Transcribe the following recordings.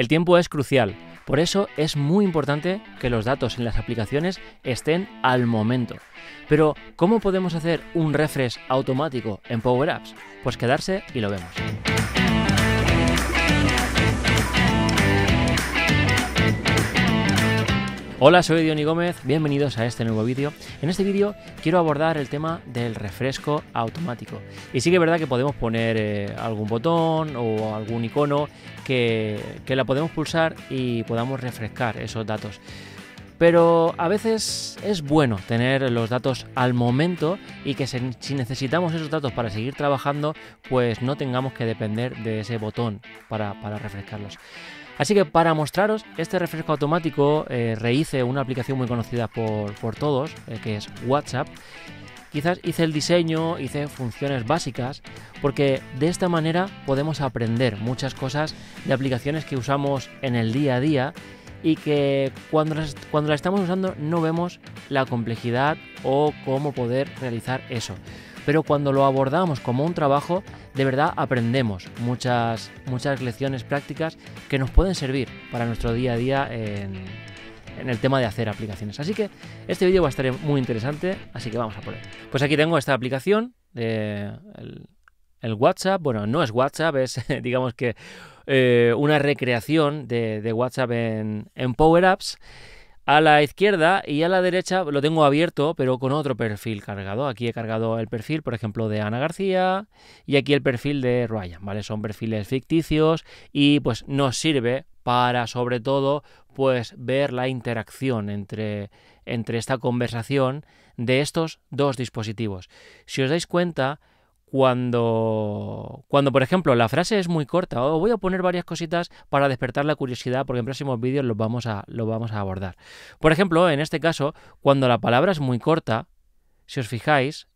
El tiempo es crucial, por eso es muy importante que los datos en las aplicaciones estén al momento. Pero, ¿cómo podemos hacer un refresh automático en Power Apps? Pues quedarse y lo vemos. Hola, soy Diony Gómez, bienvenidos a este nuevo vídeo. En este vídeo quiero abordar el tema del refresco automático. Y sí que es verdad que podemos poner eh, algún botón o algún icono que, que la podemos pulsar y podamos refrescar esos datos pero a veces es bueno tener los datos al momento y que si necesitamos esos datos para seguir trabajando, pues no tengamos que depender de ese botón para, para refrescarlos. Así que para mostraros este refresco automático, eh, rehice una aplicación muy conocida por, todos, eh, que es WhatsApp. Quizás hice el diseño, hice funciones básicas, porque de esta manera podemos aprender muchas cosas de aplicaciones que usamos en el día a día y que cuando cuando las estamos usando no vemos la complejidad o cómo poder realizar eso pero cuando lo abordamos como un trabajo, de verdad aprendemos muchas, muchas lecciones prácticas que nos pueden servir para nuestro día a día en, el tema de hacer aplicaciones. Así que este vídeo va a estar muy interesante, así que vamos a por él. Pues aquí tengo esta aplicación, el, WhatsApp, bueno, no es WhatsApp, es digamos que eh, una recreación de, WhatsApp en, en Power Apps. A la izquierda y a la derecha lo tengo abierto, pero con otro perfil cargado. Aquí he cargado el perfil, por ejemplo, de Ana García y aquí el perfil de Ryan, ¿vale? Son perfiles ficticios y pues nos sirve para sobre todo pues ver la interacción entre, entre esta conversación de estos dos dispositivos. Si os dais cuenta, cuando, cuando, por ejemplo, la frase es muy corta. o oh, voy a poner varias cositas para despertar la curiosidad, porque en próximos vídeos los vamos a, vamos a abordar. Por ejemplo, en este caso, cuando la palabra es muy corta, si os fijáis,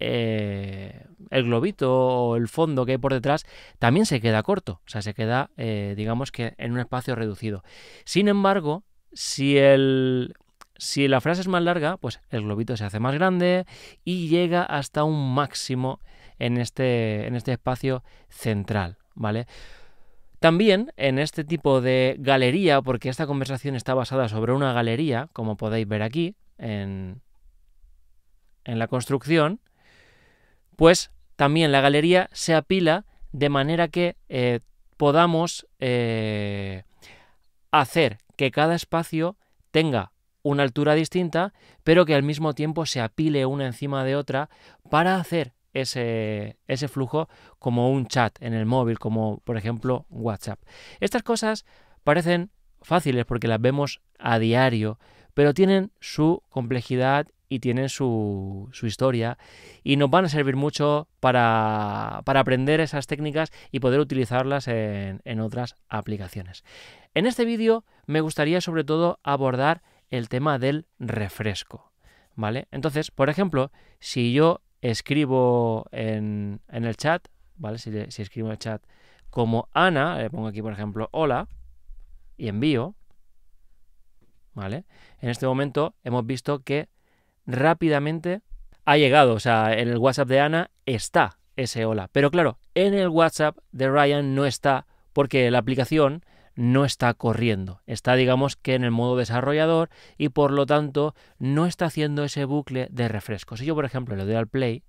eh, el globito o el fondo que hay por detrás también se queda corto, o sea, se queda, eh, digamos que en un espacio reducido. Sin embargo, si el, si la frase es más larga, pues el globito se hace más grande y llega hasta un máximo en este, en este espacio central, ¿vale? También en este tipo de galería, porque esta conversación está basada sobre una galería, como podéis ver aquí en, en la construcción, pues también la galería se apila de manera que eh, podamos eh, hacer que cada espacio tenga una altura distinta, pero que al mismo tiempo se apile una encima de otra para hacer ese, ese flujo como un chat en el móvil, como por ejemplo WhatsApp. Estas cosas parecen fáciles porque las vemos a diario, pero tienen su complejidad y tienen su, historia y nos van a servir mucho para, para aprender esas técnicas y poder utilizarlas en, en otras aplicaciones. En este vídeo me gustaría sobre todo abordar el tema del refresco, ¿vale? Entonces, por ejemplo, si yo escribo en, el chat, ¿vale? Si, si, escribo en el chat como Ana, le pongo aquí, por ejemplo, hola y envío, ¿vale? En este momento hemos visto que rápidamente ha llegado, o sea, en el WhatsApp de Ana está ese hola. Pero claro, en el WhatsApp de Ryan no está porque la aplicación no está corriendo, está digamos que en el modo desarrollador y por lo tanto no está haciendo ese bucle de refresco. Si yo por ejemplo le doy al play,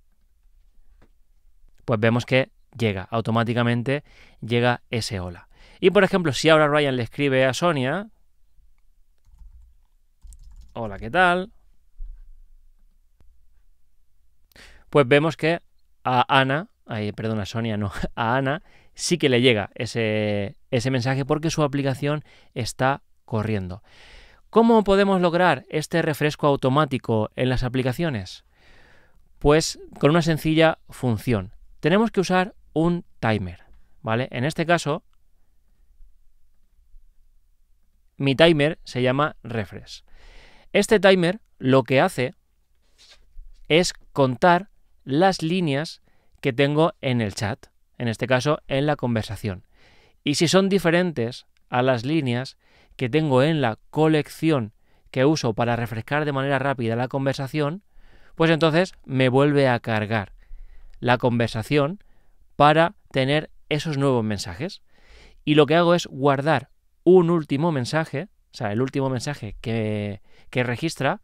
pues vemos que llega, automáticamente llega ese hola. Y por ejemplo, si ahora Ryan le escribe a Sonia, hola, ¿qué tal? Pues vemos que a Ana, ay, perdona, Sonia, no, a Ana sí que le llega ese, mensaje porque su aplicación está corriendo. ¿Cómo podemos lograr este refresco automático en las aplicaciones? Pues con una sencilla función. Tenemos que usar un timer, ¿vale? En este caso, mi timer se llama refresh. Este timer lo que hace es contar las líneas que tengo en el chat en este caso en la conversación. Y si son diferentes a las líneas que tengo en la colección que uso para refrescar de manera rápida la conversación, pues entonces me vuelve a cargar la conversación para tener esos nuevos mensajes. Y lo que hago es guardar un último mensaje, o sea, el último mensaje que, registra,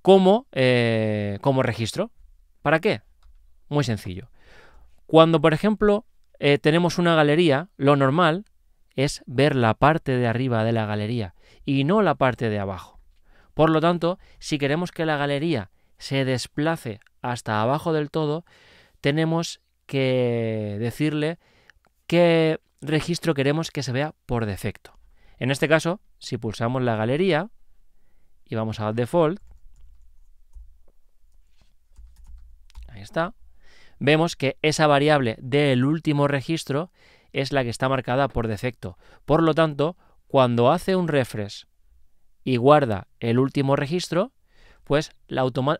como, eh, como registro. ¿Para qué? Muy sencillo. Cuando, por ejemplo, eh, tenemos una galería, lo normal es ver la parte de arriba de la galería y no la parte de abajo. Por lo tanto, si queremos que la galería se desplace hasta abajo del todo, tenemos que decirle qué registro queremos que se vea por defecto. En este caso, si pulsamos la galería y vamos a Default, ahí está, vemos que esa variable del último registro es la que está marcada por defecto. Por lo tanto, cuando hace un refresh y guarda el último registro, pues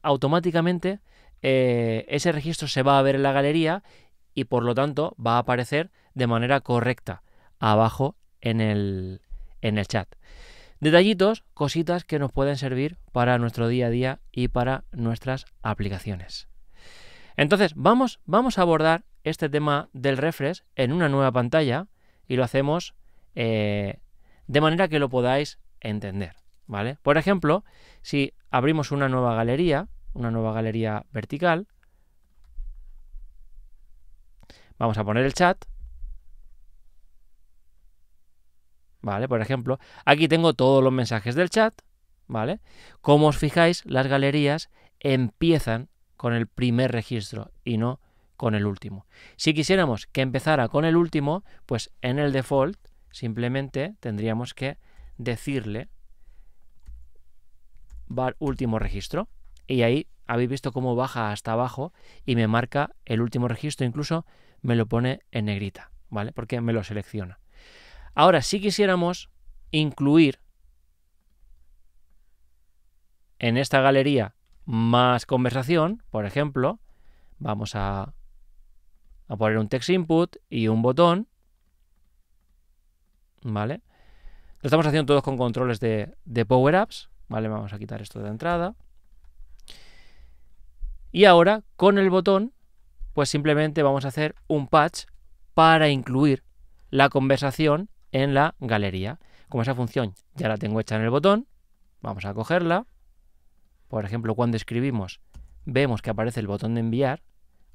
automáticamente eh, ese registro se va a ver en la galería y por lo tanto va a aparecer de manera correcta abajo en el, en el chat. Detallitos, cositas que nos pueden servir para nuestro día a día y para nuestras aplicaciones. Entonces, vamos, vamos a abordar este tema del refresh en una nueva pantalla y lo hacemos eh, de manera que lo podáis entender. ¿vale? Por ejemplo, si abrimos una nueva galería, una nueva galería vertical, vamos a poner el chat. ¿Vale? Por ejemplo, aquí tengo todos los mensajes del chat, ¿vale? Como os fijáis, las galerías empiezan con el primer registro y no con el último. Si quisiéramos que empezara con el último, pues en el default simplemente tendríamos que decirle bar último registro y ahí habéis visto cómo baja hasta abajo y me marca el último registro, incluso me lo pone en negrita, ¿vale? Porque me lo selecciona. Ahora, si quisiéramos incluir en esta galería más conversación, por ejemplo, vamos a, a poner un text input y un botón, ¿vale? Lo estamos haciendo todos con controles de, de Power Apps, ¿vale? Vamos a quitar esto de entrada. Y ahora, con el botón, pues simplemente vamos a hacer un patch para incluir la conversación en la galería. Como esa función ya la tengo hecha en el botón, vamos a cogerla por ejemplo, cuando escribimos, vemos que aparece el botón de enviar,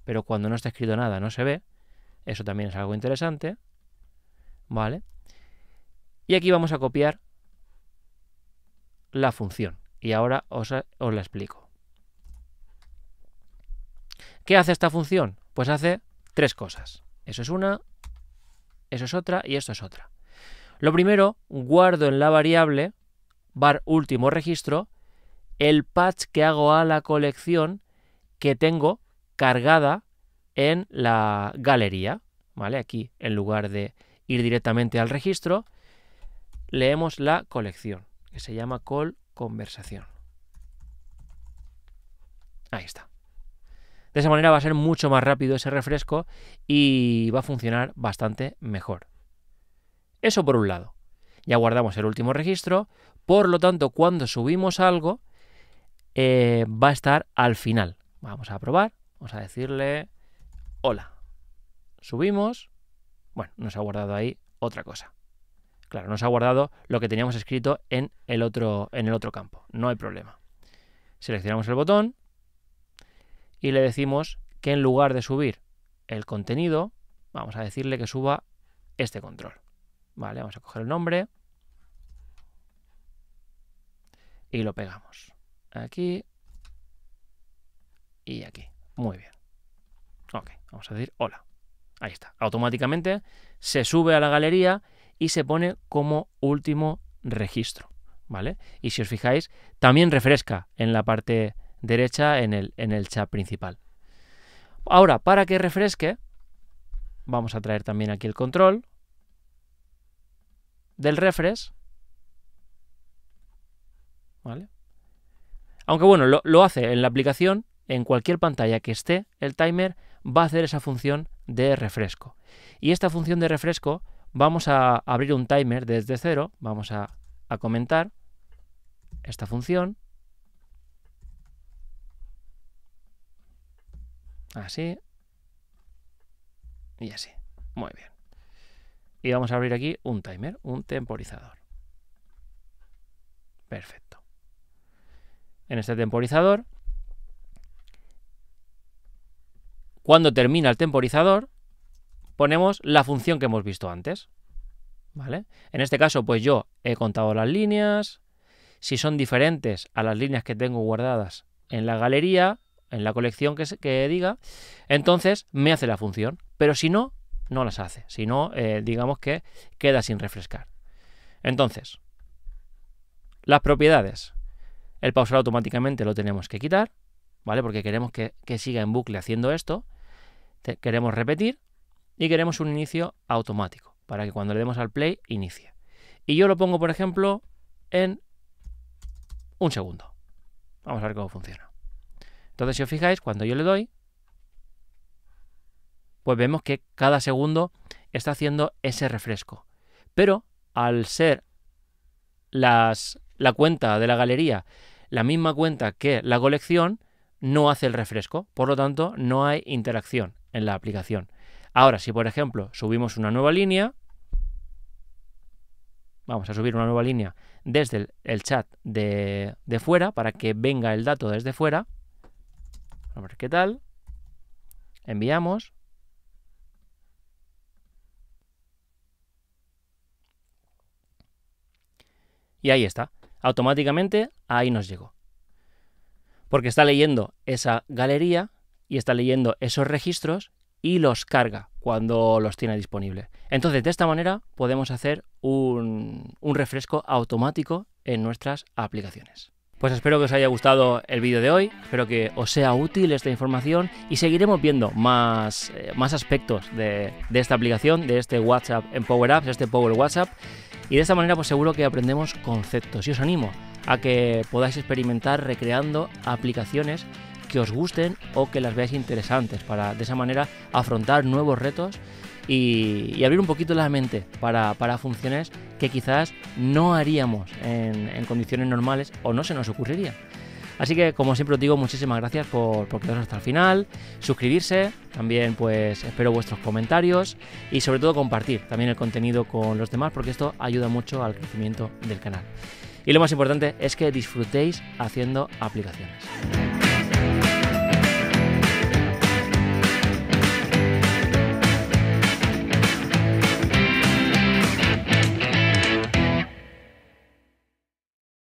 pero cuando no está escrito nada no se ve. Eso también es algo interesante. ¿Vale? Y aquí vamos a copiar la función. Y ahora os, la explico. ¿Qué hace esta función? Pues hace tres cosas. Eso es una, eso es otra y esto es otra. Lo primero, guardo en la variable var último registro el patch que hago a la colección que tengo cargada en la galería, ¿vale? Aquí, en lugar de ir directamente al registro, leemos la colección, que se llama call conversación. Ahí está. De esa manera va a ser mucho más rápido ese refresco y va a funcionar bastante mejor. Eso por un lado. Ya guardamos el último registro, por lo tanto, cuando subimos algo, eh, va a estar al final. Vamos a probar, vamos a decirle hola. Subimos. Bueno, nos ha guardado ahí otra cosa. Claro, nos ha guardado lo que teníamos escrito en el otro, en el otro campo. No hay problema. Seleccionamos el botón y le decimos que en lugar de subir el contenido, vamos a decirle que suba este control. Vale, vamos a coger el nombre y lo pegamos aquí y aquí. Muy bien. Ok, vamos a decir hola. Ahí está. Automáticamente se sube a la galería y se pone como último registro. ¿Vale? Y si os fijáis, también refresca en la parte derecha en el, en el chat principal. Ahora, para que refresque, vamos a traer también aquí el control del refresh. ¿Vale? Aunque bueno, lo, hace en la aplicación, en cualquier pantalla que esté el timer, va a hacer esa función de refresco. Y esta función de refresco vamos a abrir un timer desde cero, vamos a comentar esta función. Así. Y así. Muy bien. Y vamos a abrir aquí un timer, un temporizador. Perfecto en este temporizador. Cuando termina el temporizador, ponemos la función que hemos visto antes. ¿Vale? En este caso, pues yo he contado las líneas. Si son diferentes a las líneas que tengo guardadas en la galería, en la colección que, diga, entonces me hace la función. Pero si no, no las hace. Si no, eh, digamos que queda sin refrescar. Entonces, las propiedades. El pausar automáticamente lo tenemos que quitar, ¿vale? Porque queremos que, siga en bucle haciendo esto. queremos repetir y queremos un inicio automático para que cuando le demos al play inicie. Y yo lo pongo, por ejemplo, en un segundo. Vamos a ver cómo funciona. Entonces, si os fijáis, cuando yo le doy, pues vemos que cada segundo está haciendo ese refresco. Pero al ser las, la cuenta de la galería la misma cuenta que la colección no hace el refresco, por lo tanto no hay interacción en la aplicación. Ahora, si por ejemplo subimos una nueva línea, vamos a subir una nueva línea desde el, chat de, de, fuera para que venga el dato desde fuera. A ver qué tal. Enviamos. Y ahí está automáticamente ahí nos llegó. Porque está leyendo esa galería y está leyendo esos registros y los carga cuando los tiene disponible. Entonces, de esta manera podemos hacer un, refresco automático en nuestras aplicaciones. Pues espero que os haya gustado el vídeo de hoy, espero que os sea útil esta información y seguiremos viendo más, eh, más aspectos de, de, esta aplicación, de este WhatsApp en Power Apps, este Power WhatsApp. Y de esta manera pues, seguro que aprendemos conceptos y os animo a que podáis experimentar recreando aplicaciones que os gusten o que las veáis interesantes para de esa manera afrontar nuevos retos y, abrir un poquito la mente para, funciones que quizás no haríamos en condiciones normales o no se nos ocurriría. Así que, como siempre os digo, muchísimas gracias por, por quedaros hasta el final, suscribirse, también pues espero vuestros comentarios y sobre todo compartir también el contenido con los demás porque esto ayuda mucho al crecimiento del canal. Y lo más importante es que disfrutéis haciendo aplicaciones.